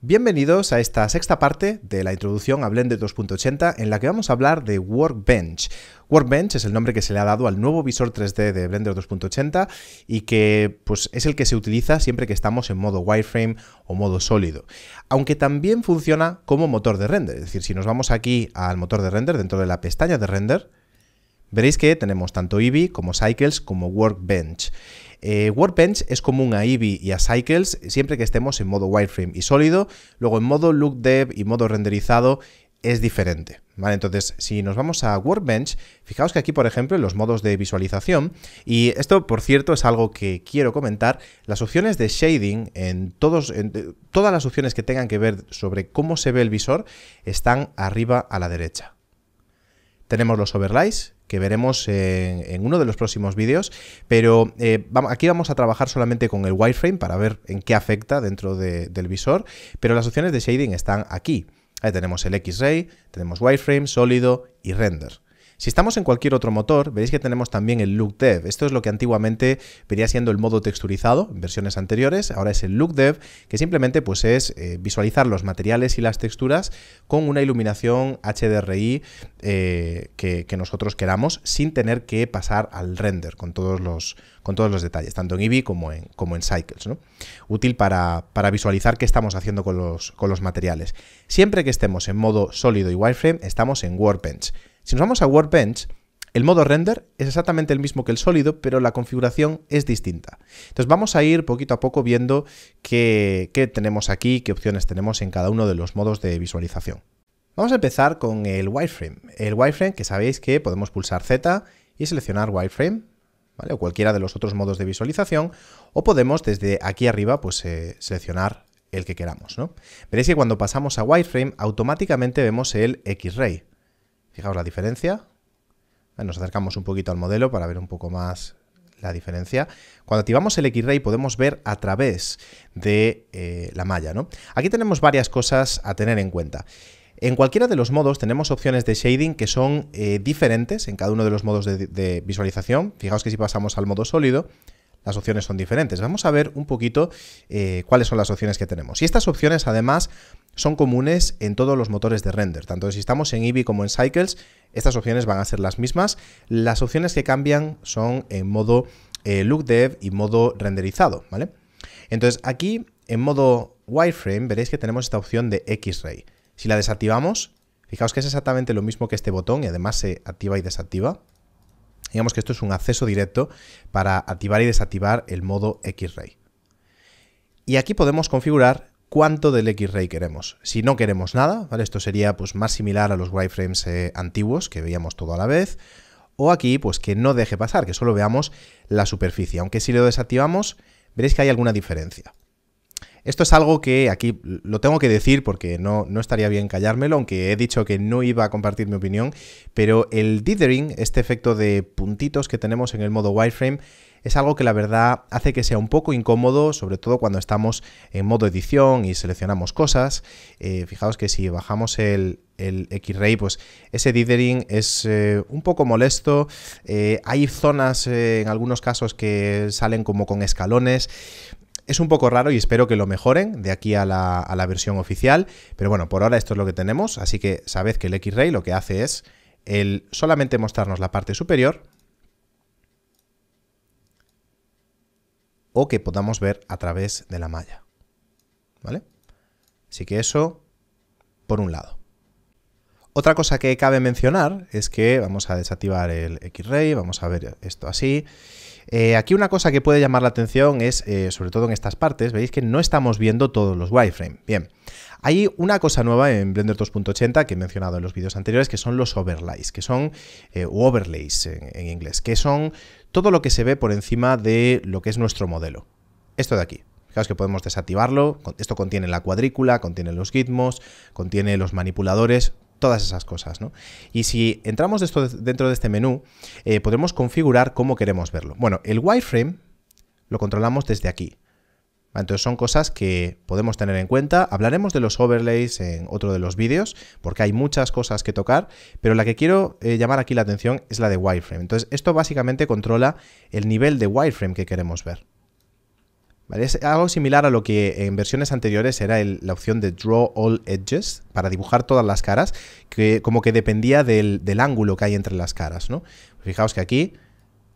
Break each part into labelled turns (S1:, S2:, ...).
S1: Bienvenidos a esta sexta parte de la introducción a Blender 2.80 en la que vamos a hablar de Workbench. Workbench es el nombre que se le ha dado al nuevo visor 3D de Blender 2.80 y que pues, es el que se utiliza siempre que estamos en modo wireframe o modo sólido. Aunque también funciona como motor de render, es decir, si nos vamos aquí al motor de render dentro de la pestaña de render, Veréis que tenemos tanto Eevee como Cycles como Workbench. Eh, Workbench es común a Eevee y a Cycles siempre que estemos en modo wireframe y sólido, luego en modo look dev y modo renderizado es diferente. ¿vale? Entonces, si nos vamos a Workbench, fijaos que aquí, por ejemplo, en los modos de visualización, y esto, por cierto, es algo que quiero comentar, las opciones de shading en, todos, en eh, todas las opciones que tengan que ver sobre cómo se ve el visor están arriba a la derecha tenemos los overlays que veremos en, uno de los próximos vídeos, pero eh, aquí vamos a trabajar solamente con el wireframe para ver en qué afecta dentro del visor, pero las opciones de shading están aquí. Ahí tenemos el X-Ray, tenemos wireframe, sólido y render. Si estamos en cualquier otro motor, veréis que tenemos también el look dev. Esto es lo que antiguamente venía siendo el modo texturizado en versiones anteriores. Ahora es el look dev, que simplemente pues, es eh, visualizar los materiales y las texturas con una iluminación HDRI eh, que, nosotros queramos sin tener que pasar al render con todos los, con todos los detalles, tanto en Eevee como en, como en Cycles. Útil para, visualizar qué estamos haciendo con los, con los materiales. Siempre que estemos en modo sólido y wireframe, estamos en Workbench. Si nos vamos a Workbench, el modo render es exactamente el mismo que el sólido, pero la configuración es distinta. Entonces vamos a ir poquito a poco viendo qué, tenemos aquí, qué opciones tenemos en cada uno de los modos de visualización. Vamos a empezar con el wireframe. El wireframe que sabéis que podemos pulsar Z y seleccionar wireframe, o cualquiera de los otros modos de visualización, o podemos desde aquí arriba pues, eh, seleccionar el que queramos. Veréis que cuando pasamos a wireframe automáticamente vemos el X-Ray. Fijaos la diferencia. Eh, nos acercamos un poquito al modelo para ver un poco más la diferencia. Cuando activamos el X-Ray podemos ver a través de eh, la malla. Aquí tenemos varias cosas a tener en cuenta. En cualquiera de los modos tenemos opciones de shading que son eh, diferentes en cada uno de los modos de, de visualización. Fijaos que si pasamos al modo sólido, las opciones son diferentes. Vamos a ver un poquito eh, cuáles son las opciones que tenemos. Y estas opciones además son comunes en todos los motores de render. Tanto si estamos en Eevee como en Cycles, estas opciones van a ser las mismas. Las opciones que cambian son en modo eh, look dev y modo renderizado, ¿vale? Entonces aquí en modo wireframe veréis que tenemos esta opción de X-Ray. Si la desactivamos, fijaos que es exactamente lo mismo que este botón y además se activa y desactiva. Digamos que esto es un acceso directo para activar y desactivar el modo X-Ray. Y aquí podemos configurar cuánto del X-Ray queremos. Si no queremos nada, esto sería pues, más similar a los wireframes eh, antiguos que veíamos todo a la vez, o aquí pues que no deje pasar, que solo veamos la superficie, aunque si lo desactivamos veréis que hay alguna diferencia. Esto es algo que aquí lo tengo que decir porque no, no estaría bien callármelo, aunque he dicho que no iba a compartir mi opinión, pero el dithering, este efecto de puntitos que tenemos en el modo wireframe, es algo que la verdad hace que sea un poco incómodo, sobre todo cuando estamos en modo edición y seleccionamos cosas. Eh, fijaos que si bajamos el, el X-Ray, pues ese dithering es eh, un poco molesto. Eh, hay zonas en algunos casos que salen como con escalones. Es un poco raro y espero que lo mejoren de aquí a la, versión oficial, pero bueno, por ahora esto es lo que tenemos, así que sabed que el X-Ray lo que hace es el solamente mostrarnos la parte superior o que podamos ver a través de la malla, ¿vale? Así que eso por un lado. Otra cosa que cabe mencionar es que vamos a desactivar el X-Ray, vamos a ver esto así. Eh, aquí una cosa que puede llamar la atención es, eh, sobre todo en estas partes, veis que no estamos viendo todos los wireframes. Bien, hay una cosa nueva en Blender 2.80 que he mencionado en los vídeos anteriores, que son los overlays, que son, eh, overlays en, inglés, que son todo lo que se ve por encima de lo que es nuestro modelo. Esto de aquí, Fijaos que podemos desactivarlo. Esto contiene la cuadrícula, contiene los gizmos, contiene los manipuladores todas esas cosas. ¿no? Y si entramos dentro de este menú, eh, podemos configurar cómo queremos verlo. Bueno, el wireframe lo controlamos desde aquí. Entonces son cosas que podemos tener en cuenta. Hablaremos de los overlays en otro de los vídeos, porque hay muchas cosas que tocar, pero la que quiero eh, llamar aquí la atención es la de wireframe. Entonces esto básicamente controla el nivel de wireframe que queremos ver. Es algo similar a lo que en versiones anteriores era la opción de Draw All Edges, para dibujar todas las caras, que como que dependía del, ángulo que hay entre las caras, ¿no? Fijaos que aquí,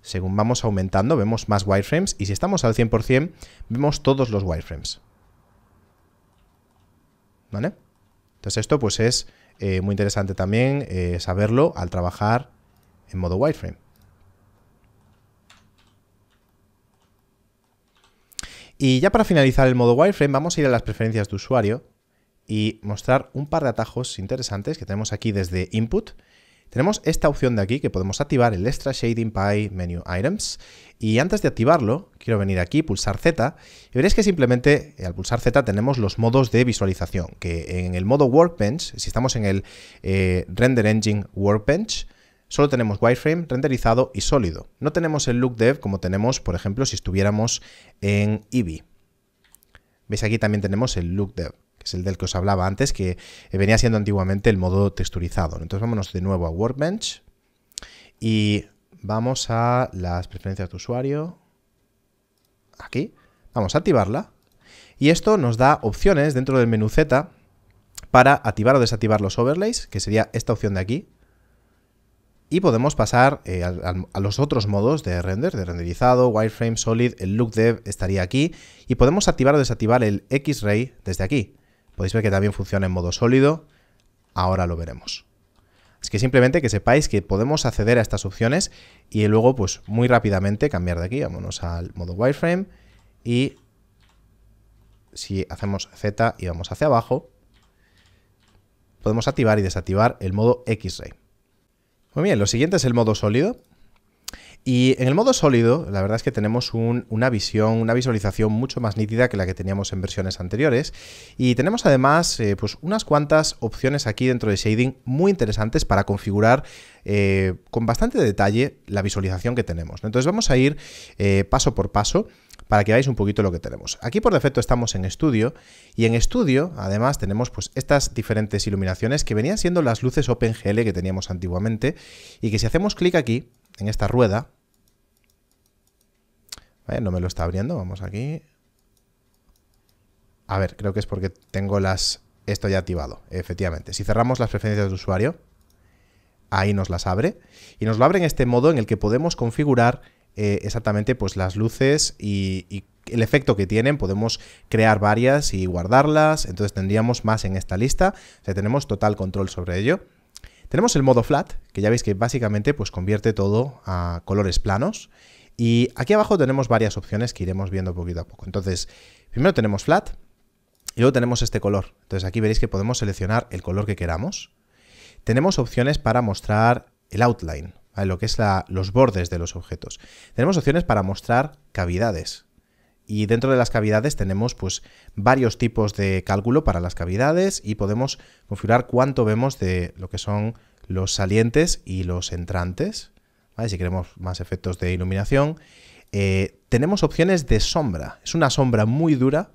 S1: según vamos aumentando, vemos más wireframes, y si estamos al 100%, vemos todos los wireframes. ¿Vale? Entonces esto pues es eh, muy interesante también eh, saberlo al trabajar en modo wireframe. Y ya para finalizar el modo wireframe, vamos a ir a las preferencias de usuario y mostrar un par de atajos interesantes que tenemos aquí desde Input. Tenemos esta opción de aquí que podemos activar, el Extra Shading by Menu Items. Y antes de activarlo, quiero venir aquí, pulsar Z, y veréis que simplemente eh, al pulsar Z tenemos los modos de visualización, que en el modo Workbench, si estamos en el eh, Render Engine Workbench, Solo tenemos wireframe, renderizado y sólido. No tenemos el look dev como tenemos, por ejemplo, si estuviéramos en Eevee. ¿Veis? Aquí también tenemos el look dev, que es el del que os hablaba antes, que eh, venía siendo antiguamente el modo texturizado. Entonces vámonos de nuevo a Workbench y vamos a las preferencias de usuario. Aquí. Vamos a activarla. Y esto nos da opciones dentro del menú Z para activar o desactivar los overlays, que sería esta opción de aquí, y podemos pasar eh, a, los otros modos de render, de renderizado, wireframe, solid, el look dev estaría aquí. Y podemos activar o desactivar el X-Ray desde aquí. Podéis ver que también funciona en modo sólido. Ahora lo veremos. Es que simplemente que sepáis que podemos acceder a estas opciones y luego pues muy rápidamente cambiar de aquí. Vámonos al modo wireframe y si hacemos Z y vamos hacia abajo, podemos activar y desactivar el modo X-Ray. Muy pues bien, lo siguiente es el modo sólido. Y en el modo sólido, la verdad es que tenemos una visión, una visualización mucho más nítida que la que teníamos en versiones anteriores. Y tenemos además eh, pues unas cuantas opciones aquí dentro de Shading muy interesantes para configurar eh, con bastante detalle la visualización que tenemos. Entonces vamos a ir eh, paso por paso para que veáis un poquito lo que tenemos. Aquí por defecto estamos en estudio y en estudio además tenemos pues estas diferentes iluminaciones que venían siendo las luces OpenGL que teníamos antiguamente y que si hacemos clic aquí en esta rueda. Eh, no me lo está abriendo, vamos aquí. A ver, creo que es porque tengo las esto ya activado, efectivamente. Si cerramos las preferencias de usuario, ahí nos las abre. Y nos lo abre en este modo en el que podemos configurar eh, exactamente pues, las luces y, el efecto que tienen. Podemos crear varias y guardarlas. Entonces tendríamos más en esta lista. O tenemos total control sobre ello. Tenemos el modo flat, que ya veis que básicamente pues, convierte todo a colores planos. Y aquí abajo tenemos varias opciones que iremos viendo poquito a poco. Entonces, primero tenemos flat y luego tenemos este color. Entonces aquí veréis que podemos seleccionar el color que queramos. Tenemos opciones para mostrar el outline, lo que es los bordes de los objetos. Tenemos opciones para mostrar cavidades, y dentro de las cavidades tenemos pues varios tipos de cálculo para las cavidades y podemos configurar cuánto vemos de lo que son los salientes y los entrantes. Si queremos más efectos de iluminación. Eh, tenemos opciones de sombra. Es una sombra muy dura.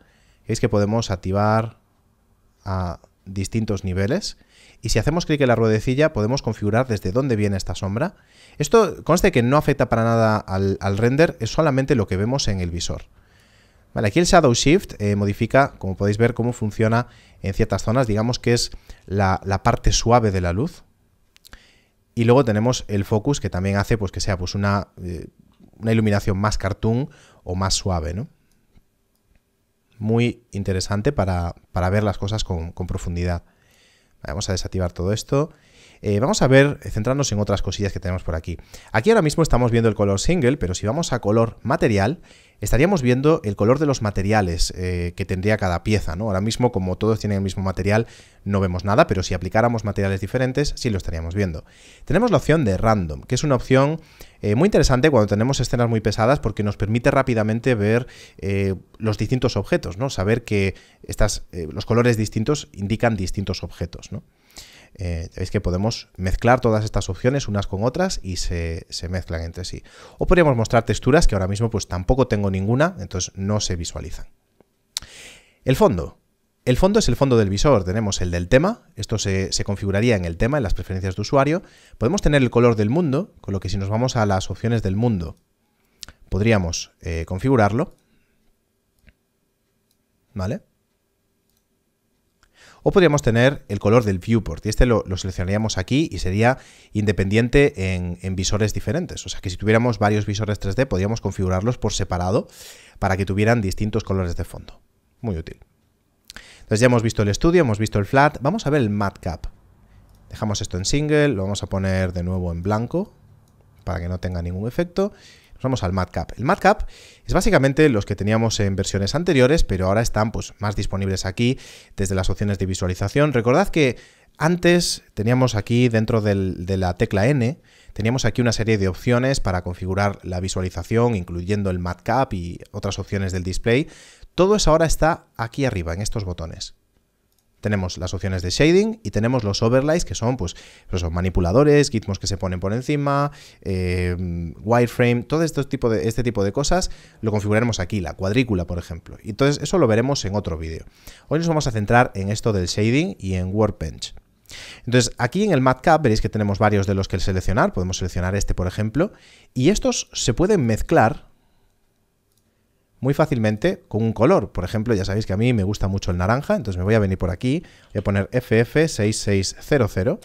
S1: es que podemos activar a distintos niveles. Y si hacemos clic en la ruedecilla podemos configurar desde dónde viene esta sombra. Esto conste que no afecta para nada al render, es solamente lo que vemos en el visor. Vale, aquí el Shadow Shift eh, modifica, como podéis ver, cómo funciona en ciertas zonas. Digamos que es la, parte suave de la luz. Y luego tenemos el Focus, que también hace pues, que sea pues, una, eh, iluminación más cartoon o más suave. Muy interesante para, ver las cosas con, profundidad. vamos a desactivar todo esto. Eh, vamos a ver, eh, centrarnos en otras cosillas que tenemos por aquí. Aquí ahora mismo estamos viendo el color single, pero si vamos a color material, estaríamos viendo el color de los materiales eh, que tendría cada pieza, ¿no? Ahora mismo, como todos tienen el mismo material, no vemos nada, pero si aplicáramos materiales diferentes, sí lo estaríamos viendo. Tenemos la opción de random, que es una opción eh, muy interesante cuando tenemos escenas muy pesadas porque nos permite rápidamente ver eh, los distintos objetos, ¿no? Saber que estas, eh, los colores distintos indican distintos objetos, ¿no? veis que podemos mezclar todas estas opciones unas con otras y se, mezclan entre sí. O podríamos mostrar texturas que ahora mismo pues tampoco tengo ninguna, entonces no se visualizan. El fondo. El fondo es el fondo del visor, tenemos el del tema, esto se, configuraría en el tema, en las preferencias de usuario. Podemos tener el color del mundo, con lo que si nos vamos a las opciones del mundo, podríamos eh, configurarlo. ¿Vale? O podríamos tener el color del viewport, y este lo, seleccionaríamos aquí y sería independiente en visores diferentes. O sea que si tuviéramos varios visores 3D, podríamos configurarlos por separado para que tuvieran distintos colores de fondo. Muy útil. Entonces ya hemos visto el estudio, hemos visto el flat. Vamos a ver el matcap. Dejamos esto en single, lo vamos a poner de nuevo en blanco para que no tenga ningún efecto. Nos vamos al matcap. El matcap es básicamente los que teníamos en versiones anteriores, pero ahora están pues, más disponibles aquí desde las opciones de visualización. Recordad que antes teníamos aquí dentro de la tecla N Teníamos aquí una serie de opciones para configurar la visualización, incluyendo el matcap y otras opciones del display. Todo eso ahora está aquí arriba, en estos botones tenemos las opciones de shading y tenemos los overlays que son pues, pues manipuladores, gizmos que se ponen por encima, eh, wireframe, todo este tipo, de, este tipo de cosas lo configuraremos aquí, la cuadrícula por ejemplo. Entonces eso lo veremos en otro vídeo. Hoy nos vamos a centrar en esto del shading y en Workbench. Entonces, aquí en el matcap veréis que tenemos varios de los que seleccionar. Podemos seleccionar este, por ejemplo, y estos se pueden mezclar muy fácilmente con un color. Por ejemplo, ya sabéis que a mí me gusta mucho el naranja, entonces me voy a venir por aquí, voy a poner FF6600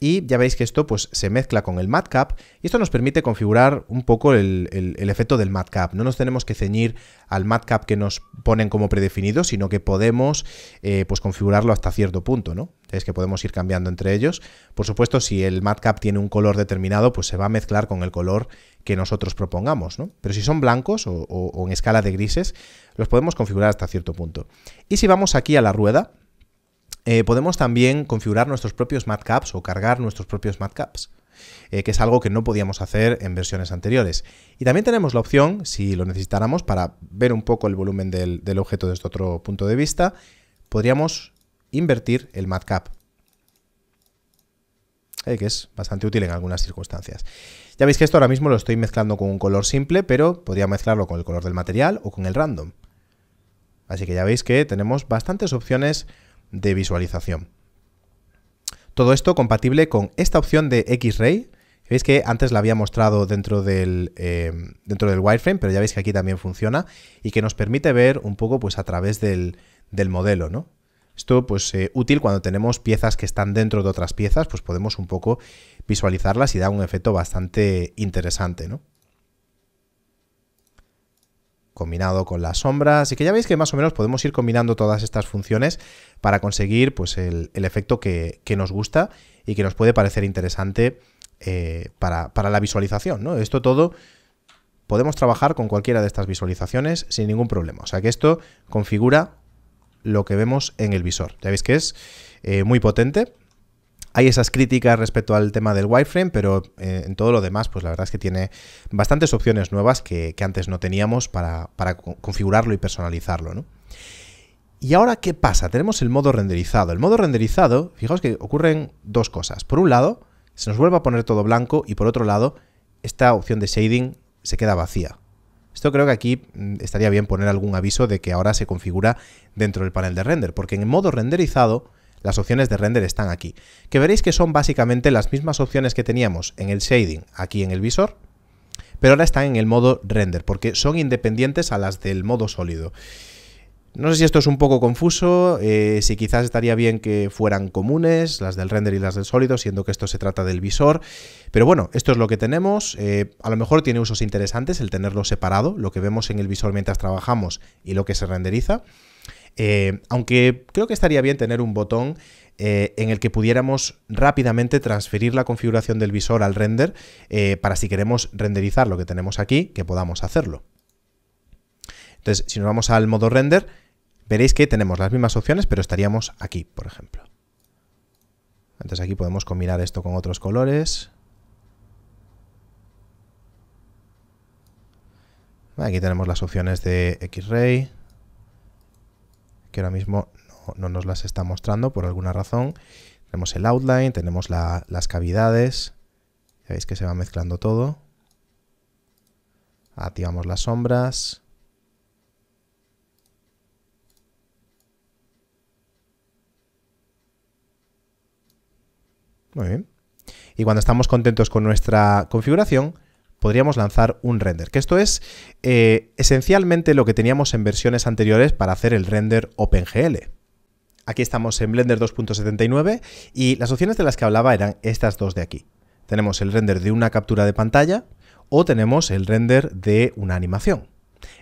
S1: y ya veis que esto pues, se mezcla con el matcap y esto nos permite configurar un poco el, efecto del matcap. No nos tenemos que ceñir al matcap que nos ponen como predefinido, sino que podemos eh, pues, configurarlo hasta cierto punto, ¿no? Es que podemos ir cambiando entre ellos. Por supuesto, si el matcap tiene un color determinado, pues se va a mezclar con el color que nosotros propongamos, Pero si son blancos o en escala de grises, los podemos configurar hasta cierto punto. Y si vamos aquí a la rueda, eh, podemos también configurar nuestros propios matcaps o cargar nuestros propios matcaps, eh, que es algo que no podíamos hacer en versiones anteriores. Y también tenemos la opción, si lo necesitáramos para ver un poco el volumen del, del objeto desde otro punto de vista, podríamos invertir el matcap eh, que es bastante útil en algunas circunstancias. Ya veis que esto ahora mismo lo estoy mezclando con un color simple, pero podría mezclarlo con el color del material o con el random. Así que ya veis que tenemos bastantes opciones de visualización. Todo esto compatible con esta opción de X-Ray. Veis que antes la había mostrado dentro del, eh, dentro del wireframe, pero ya veis que aquí también funciona y que nos permite ver un poco pues, a través del, del modelo. ¿no? Esto pues eh, útil cuando tenemos piezas que están dentro de otras piezas, pues podemos un poco visualizarlas y da un efecto bastante interesante. ¿no? combinado con las sombras. Y que ya veis que más o menos podemos ir combinando todas estas funciones para conseguir pues, el, efecto que, nos gusta y que nos puede parecer interesante eh, para, la visualización. ¿no? Esto todo podemos trabajar con cualquiera de estas visualizaciones sin ningún problema. O sea que esto configura lo que vemos en el visor. Ya veis que es eh, muy potente hay esas críticas respecto al tema del wireframe, pero eh, en todo lo demás, pues la verdad es que tiene bastantes opciones nuevas que, antes no teníamos para, configurarlo y personalizarlo, ¿Y ahora qué pasa? Tenemos el modo renderizado. El modo renderizado, fijaos que ocurren dos cosas. Por un lado, se nos vuelve a poner todo blanco y por otro lado, esta opción de shading se queda vacía. Esto creo que aquí mm, estaría bien poner algún aviso de que ahora se configura dentro del panel de render, porque en el modo renderizado las opciones de render están aquí, que veréis que son básicamente las mismas opciones que teníamos en el shading aquí en el visor, pero ahora están en el modo render, porque son independientes a las del modo sólido. No sé si esto es un poco confuso, eh, si quizás estaría bien que fueran comunes, las del render y las del sólido, siendo que esto se trata del visor. Pero bueno, esto es lo que tenemos. Eh, a lo mejor tiene usos interesantes el tenerlo separado, lo que vemos en el visor mientras trabajamos y lo que se renderiza. Eh, aunque creo que estaría bien tener un botón eh, en el que pudiéramos rápidamente transferir la configuración del visor al render eh, para si queremos renderizar lo que tenemos aquí, que podamos hacerlo. Entonces, si nos vamos al modo render, veréis que tenemos las mismas opciones, pero estaríamos aquí, por ejemplo. Entonces aquí podemos combinar esto con otros colores. Aquí tenemos las opciones de X-Ray ahora mismo no, nos las está mostrando por alguna razón. Tenemos el outline, tenemos las cavidades. veis que se va mezclando todo. Activamos las sombras. Muy bien. Y cuando estamos contentos con nuestra configuración, podríamos lanzar un render, que esto es eh, esencialmente lo que teníamos en versiones anteriores para hacer el render OpenGL. Aquí estamos en Blender 2.79 y las opciones de las que hablaba eran estas dos de aquí. Tenemos el render de una captura de pantalla o tenemos el render de una animación.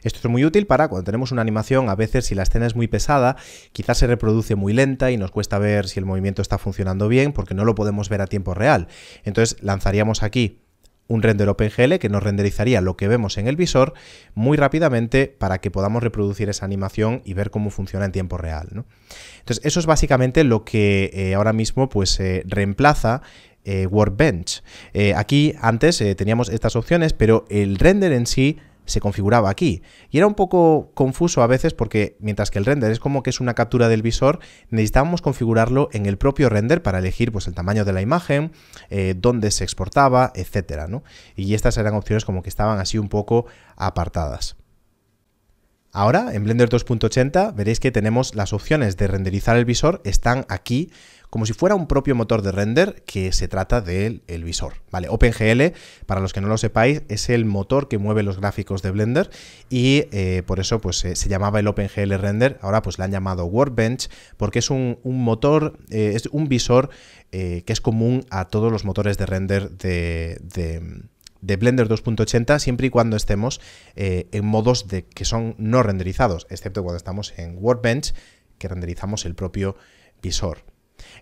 S1: Esto es muy útil para cuando tenemos una animación, a veces si la escena es muy pesada, quizás se reproduce muy lenta y nos cuesta ver si el movimiento está funcionando bien porque no lo podemos ver a tiempo real. Entonces lanzaríamos aquí un render OpenGL que nos renderizaría lo que vemos en el visor muy rápidamente para que podamos reproducir esa animación y ver cómo funciona en tiempo real. Entonces, eso es básicamente lo que eh, ahora mismo pues, eh, reemplaza eh, Workbench. aquí antes teníamos estas opciones, pero el render en sí se configuraba aquí. Y era un poco confuso a veces porque mientras que el render es como que es una captura del visor, necesitábamos configurarlo en el propio render para elegir pues, el tamaño de la imagen, eh, dónde se exportaba, etc. Y estas eran opciones como que estaban así un poco apartadas. Ahora, en Blender 2.80, veréis que tenemos las opciones de renderizar el visor, están aquí como si fuera un propio motor de render que se trata del visor. ¿vale? OpenGL, para los que no lo sepáis, es el motor que mueve los gráficos de Blender y eh, por eso pues, eh, se llamaba el OpenGL Render, ahora pues le han llamado Workbench porque es un, motor, eh, es un visor que es común a todos los motores de render de, de Blender 2.80 siempre y cuando estemos en modos que son no renderizados, excepto cuando estamos en Workbench, que renderizamos el propio visor.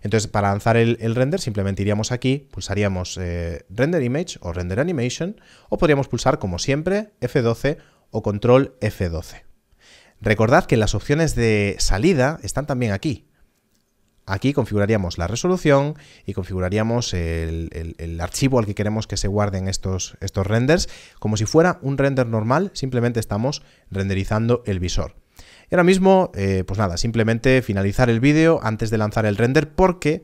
S1: Entonces, para lanzar el, render, simplemente iríamos aquí, pulsaríamos eh, Render Image o Render Animation, o podríamos pulsar, como siempre, F12 o Control F12. Recordad que las opciones de salida están también aquí. Aquí configuraríamos la resolución y configuraríamos el, archivo al que queremos que se guarden estos renders. Como si fuera un render normal, simplemente estamos renderizando el visor. Y ahora mismo, eh, pues nada, simplemente finalizar el vídeo antes de lanzar el render porque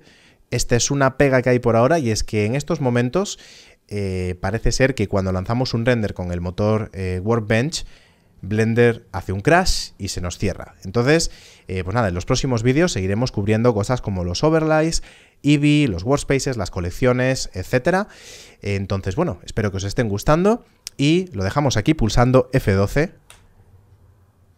S1: esta es una pega que hay por ahora y es que en estos momentos eh, parece ser que cuando lanzamos un render con el motor eh, Workbench, Blender hace un crash y se nos cierra. Entonces, pues nada, en los próximos vídeos seguiremos cubriendo cosas como los overlays, Eevee, los workspaces, las colecciones, etc. Entonces, bueno, espero que os estén gustando y lo dejamos aquí pulsando F12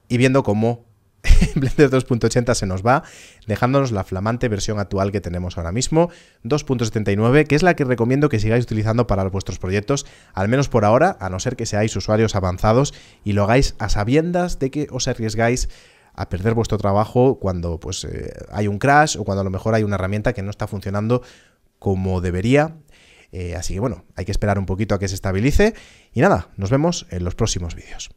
S1: y viendo cómo Blender 2.80 se nos va, dejándonos la flamante versión actual que tenemos ahora mismo, 2.79, que es la que recomiendo que sigáis utilizando para vuestros proyectos, al menos por ahora, a no ser que seáis usuarios avanzados y lo hagáis a sabiendas de que os arriesgáis a perder vuestro trabajo cuando pues, eh, hay un crash o cuando a lo mejor hay una herramienta que no está funcionando como debería. Eh, así que bueno, hay que esperar un poquito a que se estabilice y nada, nos vemos en los próximos vídeos.